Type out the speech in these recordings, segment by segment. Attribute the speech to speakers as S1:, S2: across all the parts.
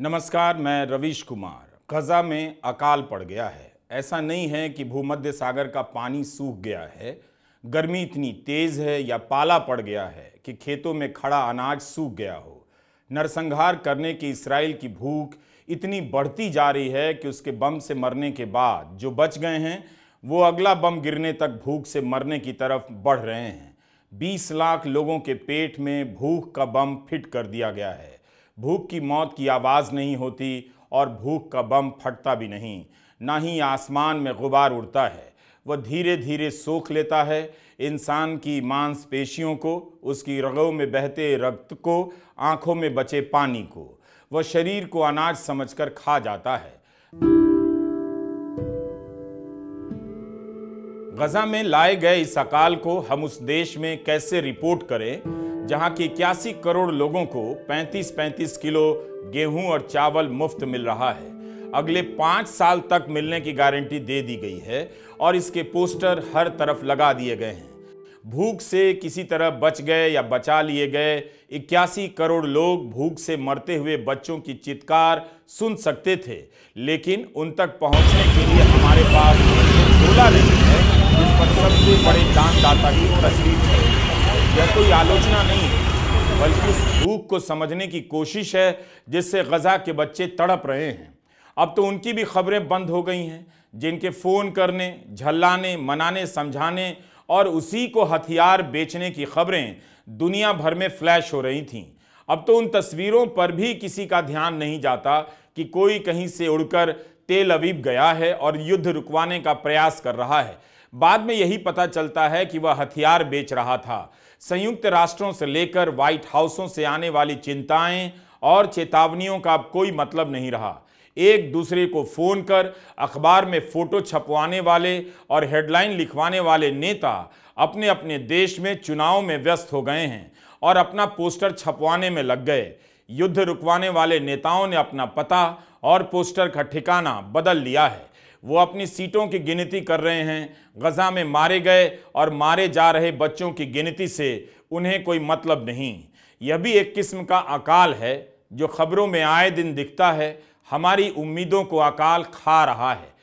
S1: नमस्कार मैं रवीश कुमार गजा में अकाल पड़ गया है ऐसा नहीं है कि भूमध्य सागर का पानी सूख गया है गर्मी इतनी तेज़ है या पाला पड़ गया है कि खेतों में खड़ा अनाज सूख गया हो नरसंहार करने की इसराइल की भूख इतनी बढ़ती जा रही है कि उसके बम से मरने के बाद जो बच गए हैं वो अगला बम गिरने तक भूख से मरने की तरफ बढ़ रहे हैं 20 लाख लोगों के पेट में भूख का बम फिट कर दिया गया है भूख की मौत की आवाज़ नहीं होती और भूख का बम फटता भी नहीं ना ही आसमान में गुबार उड़ता है वह धीरे धीरे सोख लेता है इंसान की मांसपेशियों को उसकी रगों में बहते रक्त को आँखों में बचे पानी को वह शरीर को अनाज समझकर खा जाता है गजा में लाए गए इस अकाल को हम उस देश में कैसे रिपोर्ट करें जहां के इक्यासी करोड़ लोगों को 35-35 किलो गेहूं और चावल मुफ्त मिल रहा है अगले पांच साल तक मिलने की गारंटी दे दी गई है और इसके पोस्टर हर तरफ लगा दिए गए हैं भूख से किसी तरह बच गए या बचा लिए गए इक्यासी करोड़ लोग भूख से मरते हुए बच्चों की चित्कार सुन सकते थे लेकिन उन तक पहुंचने के लिए हमारे पास गोला नहीं है जिस पर सबसे बड़े दानदाता की तस्वीर यह कोई आलोचना नहीं है बल्कि उस भूख को समझने की कोशिश है जिससे गजा के बच्चे तड़प रहे हैं अब तो उनकी भी खबरें बंद हो गई हैं जिनके फ़ोन करने झल्लाने मनाने समझाने और उसी को हथियार बेचने की खबरें दुनिया भर में फ्लैश हो रही थीं अब तो उन तस्वीरों पर भी किसी का ध्यान नहीं जाता कि कोई कहीं से उड़कर तेल अबीब गया है और युद्ध रुकवाने का प्रयास कर रहा है बाद में यही पता चलता है कि वह हथियार बेच रहा था संयुक्त राष्ट्रों से लेकर व्हाइट हाउसों से आने वाली चिंताएं और चेतावनियों का अब कोई मतलब नहीं रहा एक दूसरे को फोन कर अखबार में फोटो छपवाने वाले और हेडलाइन लिखवाने वाले नेता अपने अपने देश में चुनाव में व्यस्त हो गए हैं और अपना पोस्टर छपवाने में लग गए युद्ध रुकवाने वाले नेताओं ने अपना पता और पोस्टर का ठिकाना बदल लिया है वो अपनी सीटों की गिनती कर रहे हैं गज़ा में मारे गए और मारे जा रहे बच्चों की गिनती से उन्हें कोई मतलब नहीं यह भी एक किस्म का अकाल है जो खबरों में आए दिन दिखता है हमारी उम्मीदों को अकाल खा रहा है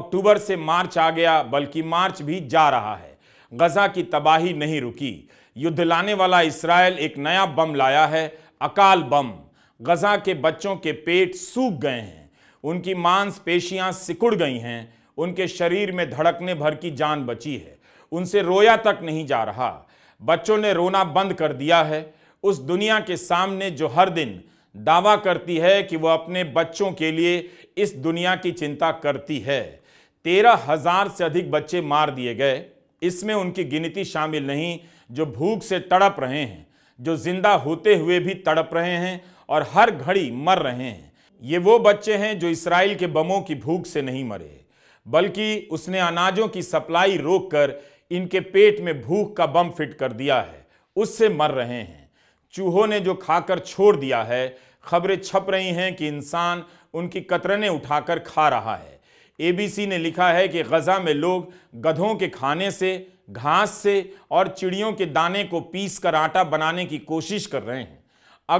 S1: अक्टूबर से मार्च आ गया बल्कि मार्च भी जा रहा है गज़ा की तबाही नहीं रुकी युद्ध लाने वाला इसराइल एक नया बम लाया है अकाल बम गज़ा के बच्चों के पेट सूख गए हैं उनकी मांसपेशियां सिकुड़ गई हैं उनके शरीर में धड़कने भर की जान बची है उनसे रोया तक नहीं जा रहा बच्चों ने रोना बंद कर दिया है उस दुनिया के सामने जो हर दिन दावा करती है कि वह अपने बच्चों के लिए इस दुनिया की चिंता करती है तेरह हजार से अधिक बच्चे मार दिए गए इसमें उनकी गिनती शामिल नहीं जो भूख से तड़प रहे हैं जो जिंदा होते हुए भी तड़प रहे हैं और हर घड़ी मर रहे हैं ये वो बच्चे हैं जो इसराइल के बमों की भूख से नहीं मरे बल्कि उसने अनाजों की सप्लाई रोककर इनके पेट में भूख का बम फिट कर दिया है उससे मर रहे हैं चूहों ने जो खाकर छोड़ दिया है खबरें छप रही हैं कि इंसान उनकी कतरने उठाकर खा रहा है एबीसी ने लिखा है कि गज़ा में लोग गधों के खाने से घास से और चिड़ियों के दाने को पीस कर आटा बनाने की कोशिश कर रहे हैं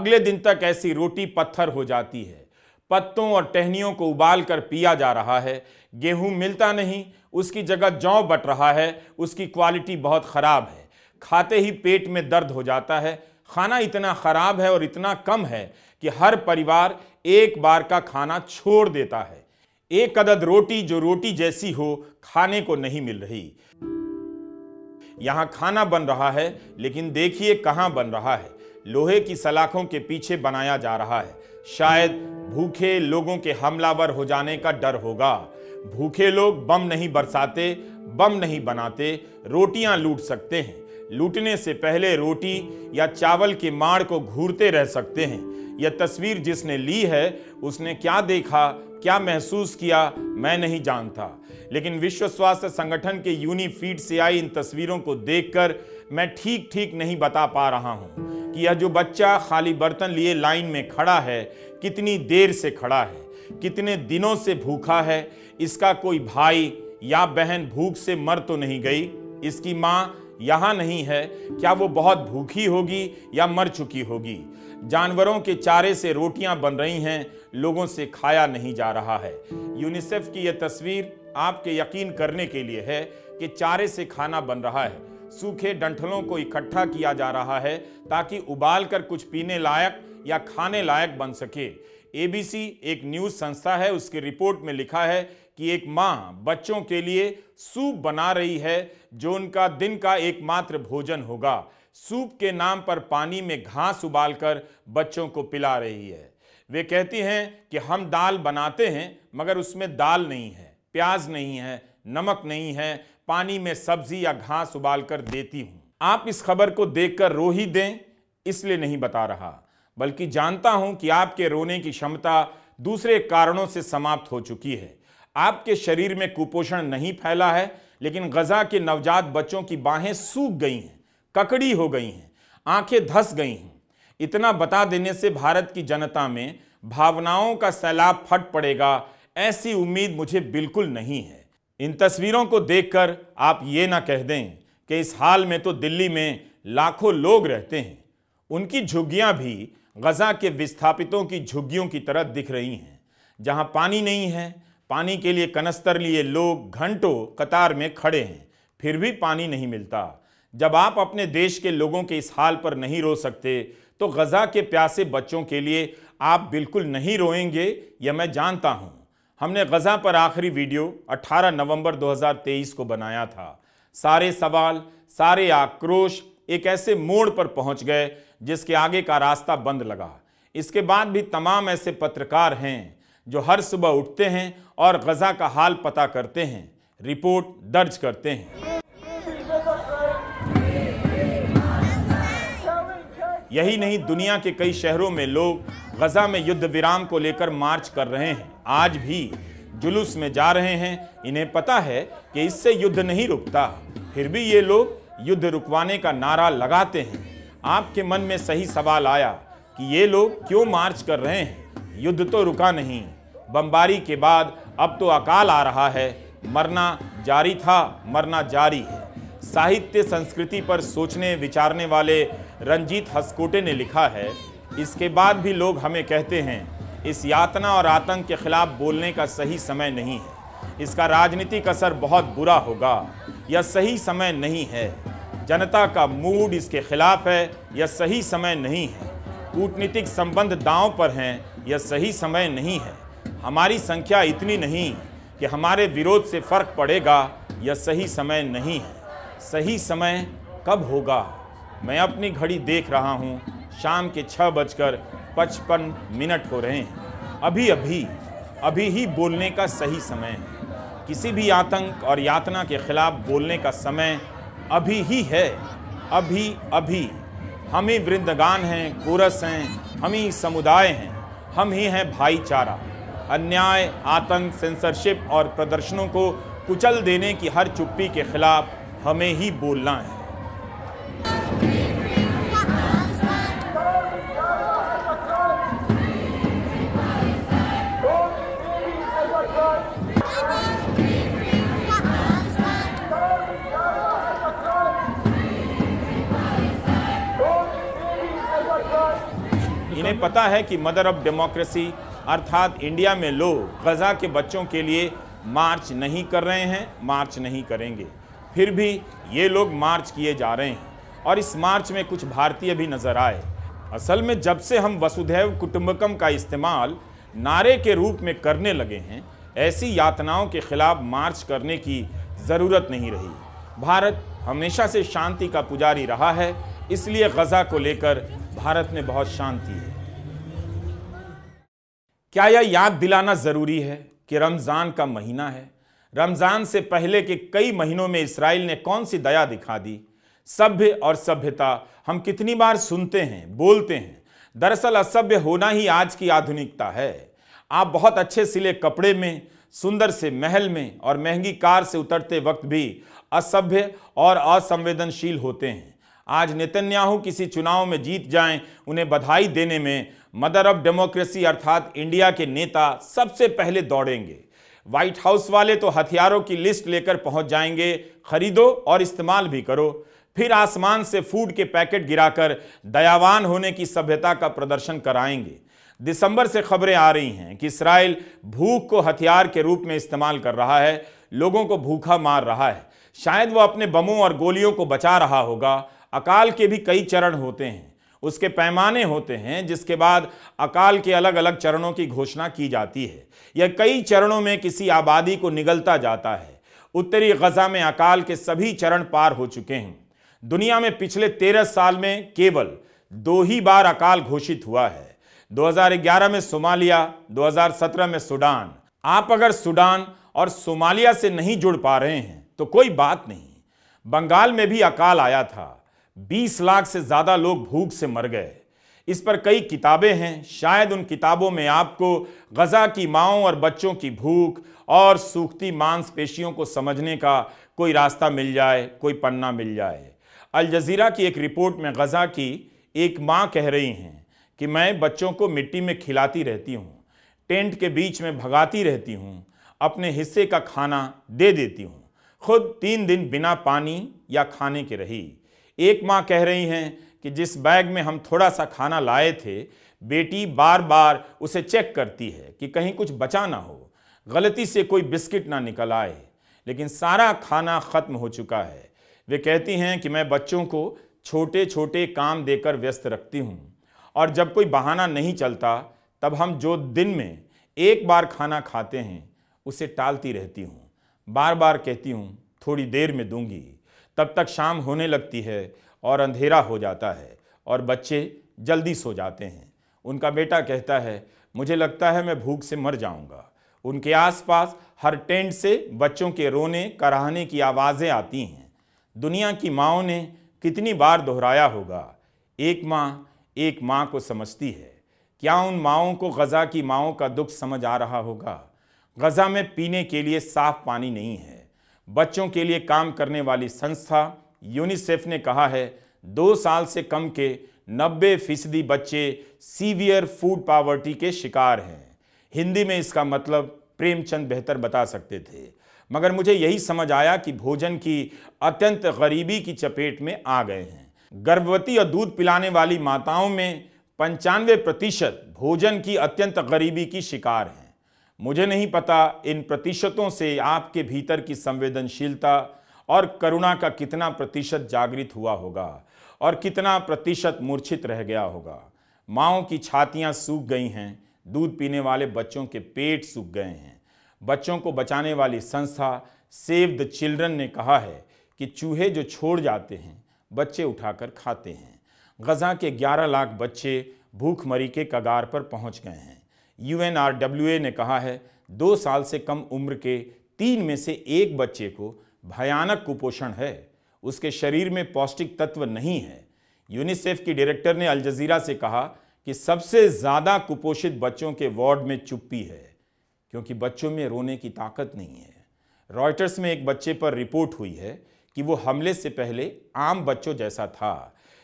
S1: अगले दिन तक ऐसी रोटी पत्थर हो जाती है पत्तों और टहनियों को उबाल कर पिया जा रहा है गेहूं मिलता नहीं उसकी जगह जौ बट रहा है उसकी क्वालिटी बहुत ख़राब है खाते ही पेट में दर्द हो जाता है खाना इतना ख़राब है और इतना कम है कि हर परिवार एक बार का खाना छोड़ देता है एक अदद रोटी जो रोटी जैसी हो खाने को नहीं मिल रही यहाँ खाना बन रहा है लेकिन देखिए कहाँ बन रहा है लोहे की सलाखों के पीछे बनाया जा रहा है शायद भूखे लोगों के हमलावर हो जाने का डर होगा भूखे लोग बम नहीं बरसाते बम नहीं बनाते रोटियां लूट सकते हैं लूटने से पहले रोटी या चावल के माड़ को घूरते रह सकते हैं यह तस्वीर जिसने ली है उसने क्या देखा क्या महसूस किया मैं नहीं जानता लेकिन विश्व स्वास्थ्य संगठन के यूनिफीड से आई इन तस्वीरों को देखकर मैं ठीक ठीक नहीं बता पा रहा हूँ कि यह जो बच्चा खाली बर्तन लिए लाइन में खड़ा है कितनी देर से खड़ा है कितने दिनों से भूखा है इसका कोई भाई या बहन भूख से मर तो नहीं गई इसकी माँ यहाँ नहीं है क्या वो बहुत भूखी होगी या मर चुकी होगी जानवरों के चारे से रोटियां बन रही हैं लोगों से खाया नहीं जा रहा है यूनिसेफ की यह तस्वीर आपके यकीन करने के लिए है कि चारे से खाना बन रहा है सूखे डंठलों को इकट्ठा किया जा रहा है ताकि उबाल कर कुछ पीने लायक या खाने लायक बन सके एबीसी एक न्यूज संस्था है उसकी रिपोर्ट में लिखा है कि एक माँ बच्चों के लिए सूप बना रही है जो उनका दिन का एकमात्र भोजन होगा सूप के नाम पर पानी में घास उबालकर बच्चों को पिला रही है वे कहती हैं कि हम दाल बनाते हैं मगर उसमें दाल नहीं है प्याज नहीं है नमक नहीं है पानी में सब्जी या घास उबालकर देती हूँ आप इस खबर को देखकर रो ही दें इसलिए नहीं बता रहा बल्कि जानता हूं कि आपके रोने की क्षमता दूसरे कारणों से समाप्त हो चुकी है आपके शरीर में कुपोषण नहीं फैला है लेकिन गजा के नवजात बच्चों की बाहें सूख गई हैं ककड़ी हो गई हैं आंखें धस गई हैं इतना बता देने से भारत की जनता में भावनाओं का सैलाब फट पड़ेगा ऐसी उम्मीद मुझे बिल्कुल नहीं है इन तस्वीरों को देखकर आप ये ना कह दें कि इस हाल में तो दिल्ली में लाखों लोग रहते हैं उनकी झुग्गियाँ भी गज़ा के विस्थापितों की झुग्गियों की तरह दिख रही हैं जहाँ पानी नहीं है पानी के लिए कनस्तर लिए लोग घंटों कतार में खड़े हैं फिर भी पानी नहीं मिलता जब आप अपने देश के लोगों के इस हाल पर नहीं रो सकते तो गज़ा के प्यासे बच्चों के लिए आप बिल्कुल नहीं रोएंगे यह मैं जानता हूँ हमने गज़ा पर आखिरी वीडियो 18 नवंबर 2023 को बनाया था सारे सवाल सारे आक्रोश एक ऐसे मोड़ पर पहुंच गए जिसके आगे का रास्ता बंद लगा इसके बाद भी तमाम ऐसे पत्रकार हैं जो हर सुबह उठते हैं और गज़ा का हाल पता करते हैं रिपोर्ट दर्ज करते हैं यही नहीं दुनिया के कई शहरों में लोग गज़ा में युद्ध विराम को लेकर मार्च कर रहे हैं आज भी जुलूस में जा रहे हैं इन्हें पता है कि इससे युद्ध नहीं रुकता फिर भी ये लोग युद्ध रुकवाने का नारा लगाते हैं आपके मन में सही सवाल आया कि ये लोग क्यों मार्च कर रहे हैं युद्ध तो रुका नहीं बमबारी के बाद अब तो अकाल आ रहा है मरना जारी था मरना जारी है साहित्य संस्कृति पर सोचने विचारने वाले रंजीत हसकोटे ने लिखा है इसके बाद भी लोग हमें कहते हैं इस यातना और आतंक के खिलाफ बोलने का सही समय नहीं है इसका राजनीतिक असर बहुत बुरा होगा यह सही समय नहीं है जनता का मूड इसके खिलाफ है यह सही समय नहीं है कूटनीतिक संबंध दांव पर हैं यह सही समय नहीं है हमारी संख्या इतनी नहीं कि हमारे विरोध से फर्क पड़ेगा यह सही समय नहीं है सही समय कब होगा मैं अपनी घड़ी देख रहा हूँ शाम के छः बजकर पचपन मिनट हो रहे हैं अभी अभी अभी ही बोलने का सही समय है किसी भी आतंक और यातना के खिलाफ बोलने का समय अभी ही है अभी अभी हम ही वृंदगान हैं कोरस हैं हम ही समुदाय हैं हम ही हैं भाईचारा अन्याय आतंक सेंसरशिप और प्रदर्शनों को कुचल देने की हर चुप्पी के खिलाफ हमें ही बोलना है पता है कि मदर ऑफ डेमोक्रेसी अर्थात इंडिया में लोग गज़ा के बच्चों के लिए मार्च नहीं कर रहे हैं मार्च नहीं करेंगे फिर भी ये लोग मार्च किए जा रहे हैं और इस मार्च में कुछ भारतीय भी नज़र आए असल में जब से हम वसुधैव कुटुम्बकम का इस्तेमाल नारे के रूप में करने लगे हैं ऐसी यातनाओं के खिलाफ मार्च करने की ज़रूरत नहीं रही भारत हमेशा से शांति का पुजारी रहा है इसलिए गज़ा को लेकर भारत में बहुत शांति है क्या यह याद दिलाना ज़रूरी है कि रमज़ान का महीना है रमज़ान से पहले के कई महीनों में इसराइल ने कौन सी दया दिखा दी सभ्य और सभ्यता हम कितनी बार सुनते हैं बोलते हैं दरअसल असभ्य होना ही आज की आधुनिकता है आप बहुत अच्छे सिले कपड़े में सुंदर से महल में और महंगी कार से उतरते वक्त भी असभ्य और असंवेदनशील होते हैं आज नेतन्याहू किसी चुनाव में जीत जाएं उन्हें बधाई देने में मदर ऑफ डेमोक्रेसी अर्थात इंडिया के नेता सबसे पहले दौड़ेंगे व्हाइट हाउस वाले तो हथियारों की लिस्ट लेकर पहुंच जाएंगे खरीदो और इस्तेमाल भी करो फिर आसमान से फूड के पैकेट गिराकर दयावान होने की सभ्यता का प्रदर्शन कराएंगे दिसंबर से खबरें आ रही हैं कि इसराइल भूख को हथियार के रूप में इस्तेमाल कर रहा है लोगों को भूखा मार रहा है शायद वह अपने बमों और गोलियों को बचा रहा होगा अकाल के भी कई चरण होते हैं उसके पैमाने होते हैं जिसके बाद अकाल के अलग अलग चरणों की घोषणा की जाती है यह कई चरणों में किसी आबादी को निगलता जाता है उत्तरी गजा में अकाल के सभी चरण पार हो चुके हैं दुनिया में पिछले तेरह साल में केवल दो ही बार अकाल घोषित हुआ है 2011 में सोमालिया 2017 में सूडान आप अगर सूडान और सोमालिया से नहीं जुड़ पा रहे हैं तो कोई बात नहीं बंगाल में भी अकाल आया था 20 लाख से ज़्यादा लोग भूख से मर गए इस पर कई किताबें हैं शायद उन किताबों में आपको गज़ा की माओ और बच्चों की भूख और सूखती मांसपेशियों को समझने का कोई रास्ता मिल जाए कोई पन्ना मिल जाए अल जजीरा की एक रिपोर्ट में गज़ा की एक माँ कह रही हैं कि मैं बच्चों को मिट्टी में खिलाती रहती हूँ टेंट के बीच में भगाती रहती हूँ अपने हिस्से का खाना दे देती हूँ खुद तीन दिन बिना पानी या खाने के रही एक माँ कह रही हैं कि जिस बैग में हम थोड़ा सा खाना लाए थे बेटी बार बार उसे चेक करती है कि कहीं कुछ बचा ना हो गलती से कोई बिस्किट ना निकल आए लेकिन सारा खाना ख़त्म हो चुका है वे कहती हैं कि मैं बच्चों को छोटे छोटे काम देकर व्यस्त रखती हूँ और जब कोई बहाना नहीं चलता तब हम जो दिन में एक बार खाना खाते हैं उसे टालती रहती हूँ बार बार कहती हूँ थोड़ी देर में दूंगी तब तक शाम होने लगती है और अंधेरा हो जाता है और बच्चे जल्दी सो जाते हैं उनका बेटा कहता है मुझे लगता है मैं भूख से मर जाऊंगा उनके आसपास हर टेंट से बच्चों के रोने कराहने की आवाज़ें आती हैं दुनिया की माओ ने कितनी बार दोहराया होगा एक माँ एक माँ को समझती है क्या उन माओं को गज़ा की माओ का दुख समझ आ रहा होगा गज़ा में पीने के लिए साफ़ पानी नहीं है बच्चों के लिए काम करने वाली संस्था यूनिसेफ ने कहा है दो साल से कम के नब्बे फीसदी बच्चे सीवियर फूड पावर्टी के शिकार हैं हिंदी में इसका मतलब प्रेमचंद बेहतर बता सकते थे मगर मुझे यही समझ आया कि भोजन की अत्यंत गरीबी की चपेट में आ गए हैं गर्भवती और दूध पिलाने वाली माताओं में पंचानवे प्रतिशत भोजन की अत्यंत गरीबी की शिकार हैं मुझे नहीं पता इन प्रतिशतों से आपके भीतर की संवेदनशीलता और करुणा का कितना प्रतिशत जागृत हुआ होगा और कितना प्रतिशत मूर्छित रह गया होगा माओ की छातियां सूख गई हैं दूध पीने वाले बच्चों के पेट सूख गए हैं बच्चों को बचाने वाली संस्था सेव द चिल्ड्रन ने कहा है कि चूहे जो छोड़ जाते हैं बच्चे उठाकर खाते हैं गज़ा के 11 लाख बच्चे भूखमरी के कगार पर पहुंच गए हैं यूएनआरडब्ल्यूए ने कहा है दो साल से कम उम्र के तीन में से एक बच्चे को भयानक कुपोषण है उसके शरीर में पौष्टिक तत्व नहीं है यूनिसेफ की डायरेक्टर ने अलज़ीरा से कहा कि सबसे ज़्यादा कुपोषित बच्चों के वार्ड में चुप्पी है क्योंकि बच्चों में रोने की ताकत नहीं है रॉयटर्स में एक बच्चे पर रिपोर्ट हुई है कि वो हमले से पहले आम बच्चों जैसा था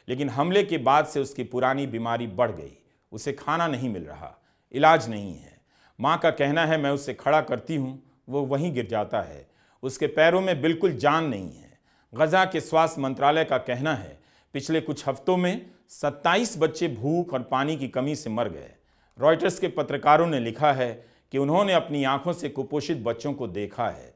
S1: लेकिन हमले के बाद से उसकी पुरानी बीमारी बढ़ गई उसे खाना नहीं मिल रहा इलाज नहीं है माँ का कहना है मैं उससे खड़ा करती हूँ वो वहीं गिर जाता है उसके पैरों में बिल्कुल जान नहीं है गज़ा के स्वास्थ्य मंत्रालय का कहना है पिछले कुछ हफ्तों में 27 बच्चे भूख और पानी की कमी से मर गए रॉयटर्स के पत्रकारों ने लिखा है कि उन्होंने अपनी आंखों से कुपोषित बच्चों को देखा है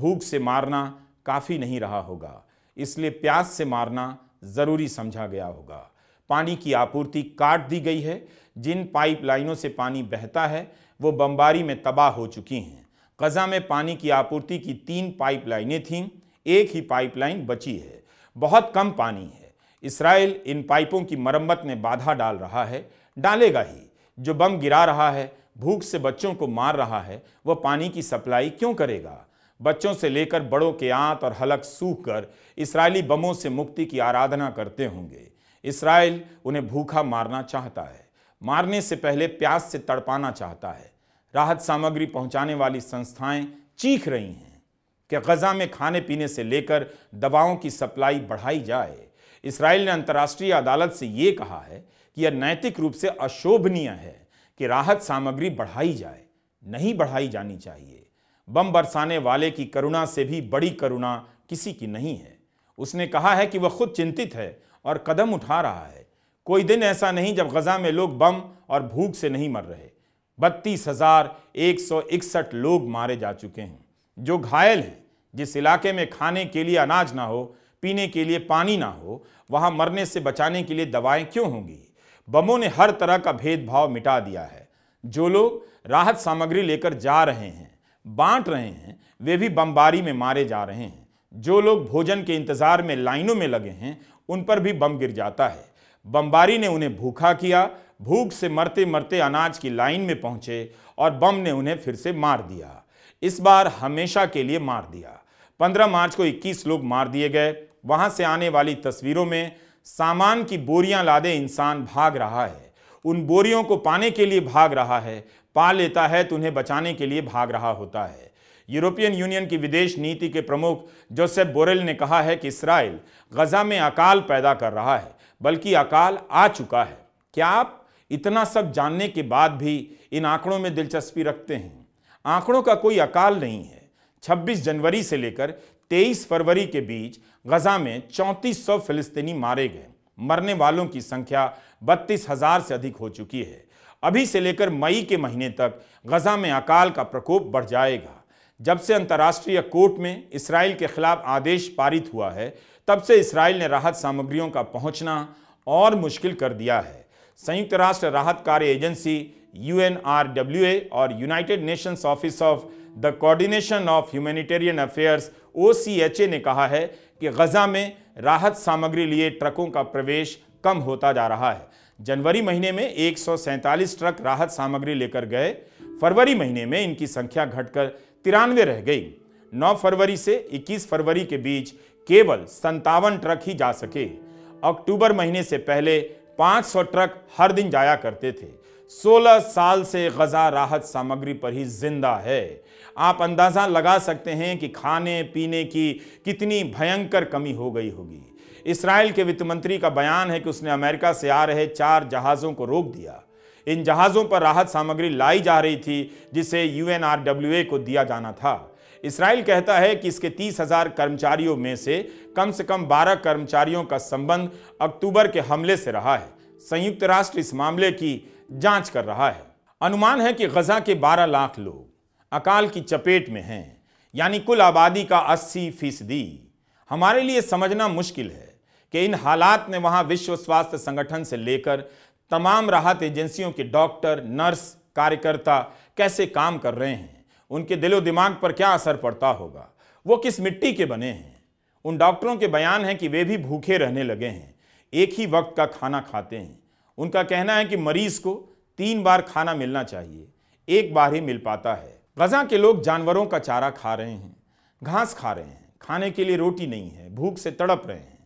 S1: भूख से मारना काफ़ी नहीं रहा होगा इसलिए प्यास से मारना ज़रूरी समझा गया होगा पानी की आपूर्ति काट दी गई है जिन पाइपलाइनों से पानी बहता है वो बमबारी में तबाह हो चुकी हैं गज़ा में पानी की आपूर्ति की तीन पाइपलाइनें थीं एक ही पाइपलाइन बची है बहुत कम पानी है इसराइल इन पाइपों की मरम्मत में बाधा डाल रहा है डालेगा ही जो बम गिरा रहा है भूख से बच्चों को मार रहा है वह पानी की सप्लाई क्यों करेगा बच्चों से लेकर बड़ों के आंत और हलक सूख कर इसराइली बमों से मुक्ति की आराधना करते होंगे इसराइल उन्हें भूखा मारना चाहता है मारने से पहले प्यास से तड़पाना चाहता है राहत सामग्री पहुंचाने वाली संस्थाएं चीख रही हैं कि गजा में खाने पीने से लेकर दवाओं की सप्लाई बढ़ाई जाए इसराइल ने अंतर्राष्ट्रीय अदालत से ये कहा है कि यह नैतिक रूप से अशोभनीय है कि राहत सामग्री बढ़ाई जाए नहीं बढ़ाई जानी चाहिए बम बरसाने वाले की करुणा से भी बड़ी करुणा किसी की नहीं है उसने कहा है कि वह खुद चिंतित है और कदम उठा रहा है कोई दिन ऐसा नहीं जब गज़ा में लोग बम और भूख से नहीं मर रहे बत्तीस हज़ार एक सौ इकसठ लोग मारे जा चुके हैं जो घायल हैं जिस इलाके में खाने के लिए अनाज ना हो पीने के लिए पानी ना हो वहाँ मरने से बचाने के लिए दवाएं क्यों होंगी बमों ने हर तरह का भेदभाव मिटा दिया है जो लोग राहत सामग्री लेकर जा रहे हैं बांट रहे हैं वे भी बमबारी में मारे जा रहे हैं जो लोग भोजन के इंतज़ार में लाइनों में लगे हैं उन पर भी बम गिर जाता है बमबारी ने उन्हें भूखा किया भूख से मरते मरते अनाज की लाइन में पहुंचे और बम ने उन्हें फिर से मार दिया इस बार हमेशा के लिए मार दिया 15 मार्च को 21 लोग मार दिए गए वहां से आने वाली तस्वीरों में सामान की बोरियां लादे इंसान भाग रहा है उन बोरियों को पाने के लिए भाग रहा है पा लेता है तो उन्हें बचाने के लिए भाग रहा होता है यूरोपियन यूनियन की विदेश नीति के प्रमुख जोसेफ बोरेल ने कहा है कि इसराइल गजा में अकाल पैदा कर रहा है बल्कि अकाल आ चुका है क्या आप इतना सब जानने के बाद भी इन आंकड़ों में दिलचस्पी रखते हैं आंकड़ों का कोई अकाल नहीं है 26 जनवरी से लेकर 23 फरवरी के बीच गजा में चौंतीस सौ फिलिस्तीनी मारे गए मरने वालों की संख्या बत्तीस हजार से अधिक हो चुकी है अभी से लेकर मई के महीने तक गजा में अकाल का प्रकोप बढ़ जाएगा जब से अंतर्राष्ट्रीय कोर्ट में इसराइल के खिलाफ आदेश पारित हुआ है तब से इसराइल ने राहत सामग्रियों का पहुंचना और मुश्किल कर दिया है संयुक्त राष्ट्र राहत कार्य एजेंसी यू और United Nations office of the coordination of humanitarian affairs ओ ने कहा है कि गजा में राहत सामग्री लिए ट्रकों का प्रवेश कम होता जा रहा है जनवरी महीने में एक ट्रक राहत सामग्री लेकर गए फरवरी महीने में इनकी संख्या घटकर तिरानवे रह गई 9 फरवरी से 21 फरवरी के बीच केवल संतावन ट्रक ही जा सके अक्टूबर महीने से पहले 500 ट्रक हर दिन जाया करते थे 16 साल से गजा राहत सामग्री पर ही जिंदा है आप अंदाज़ा लगा सकते हैं कि खाने पीने की कितनी भयंकर कमी हो गई होगी इसराइल के वित्त मंत्री का बयान है कि उसने अमेरिका से आ रहे चार जहाज़ों को रोक दिया इन जहाज़ों पर राहत सामग्री लाई जा रही थी जिसे यू को दिया जाना था इसराइल कहता है कि इसके तीस हजार कर्मचारियों में से कम से कम बारह कर्मचारियों का संबंध अक्टूबर के हमले से रहा है संयुक्त राष्ट्र इस मामले की जांच कर रहा है अनुमान है कि गजा के 12 लाख लोग अकाल की चपेट में हैं यानी कुल आबादी का 80 फीसदी हमारे लिए समझना मुश्किल है कि इन हालात में वहां विश्व स्वास्थ्य संगठन से लेकर तमाम राहत एजेंसियों के डॉक्टर नर्स कार्यकर्ता कैसे काम कर रहे हैं उनके दिलो दिमाग पर क्या असर पड़ता होगा वो किस मिट्टी के बने हैं उन डॉक्टरों के बयान हैं कि वे भी भूखे रहने लगे हैं एक ही वक्त का खाना खाते हैं उनका कहना है कि मरीज को तीन बार खाना मिलना चाहिए एक बार ही मिल पाता है गजा के लोग जानवरों का चारा खा रहे हैं घास खा रहे हैं खाने के लिए रोटी नहीं है भूख से तड़प रहे हैं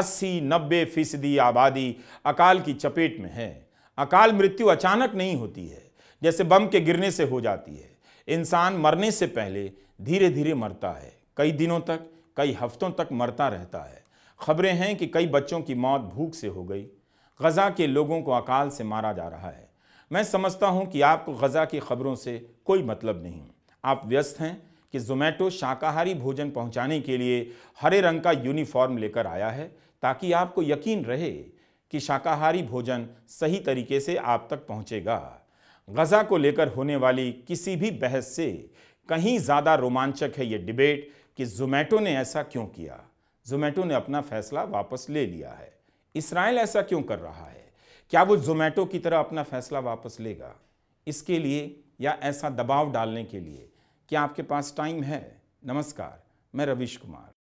S1: अस्सी नब्बे फीसदी आबादी अकाल की चपेट में है अकाल मृत्यु अचानक नहीं होती है जैसे बम के गिरने से हो जाती है इंसान मरने से पहले धीरे धीरे मरता है कई दिनों तक कई हफ्तों तक मरता रहता है खबरें हैं कि कई बच्चों की मौत भूख से हो गई गज़ा के लोगों को अकाल से मारा जा रहा है मैं समझता हूं कि आपको गज़ा की खबरों से कोई मतलब नहीं आप व्यस्त हैं कि जोमेटो शाकाहारी भोजन पहुंचाने के लिए हरे रंग का यूनिफॉर्म लेकर आया है ताकि आपको यकीन रहे कि शाकाहारी भोजन सही तरीके से आप तक पहुंचेगा गजा को लेकर होने वाली किसी भी बहस से कहीं ज़्यादा रोमांचक है ये डिबेट कि जोमेटो ने ऐसा क्यों किया जोमेटो ने अपना फैसला वापस ले लिया है इसराइल ऐसा क्यों कर रहा है क्या वो जोमेटो की तरह अपना फैसला वापस लेगा इसके लिए या ऐसा दबाव डालने के लिए क्या आपके पास टाइम है नमस्कार मैं रविश कुमार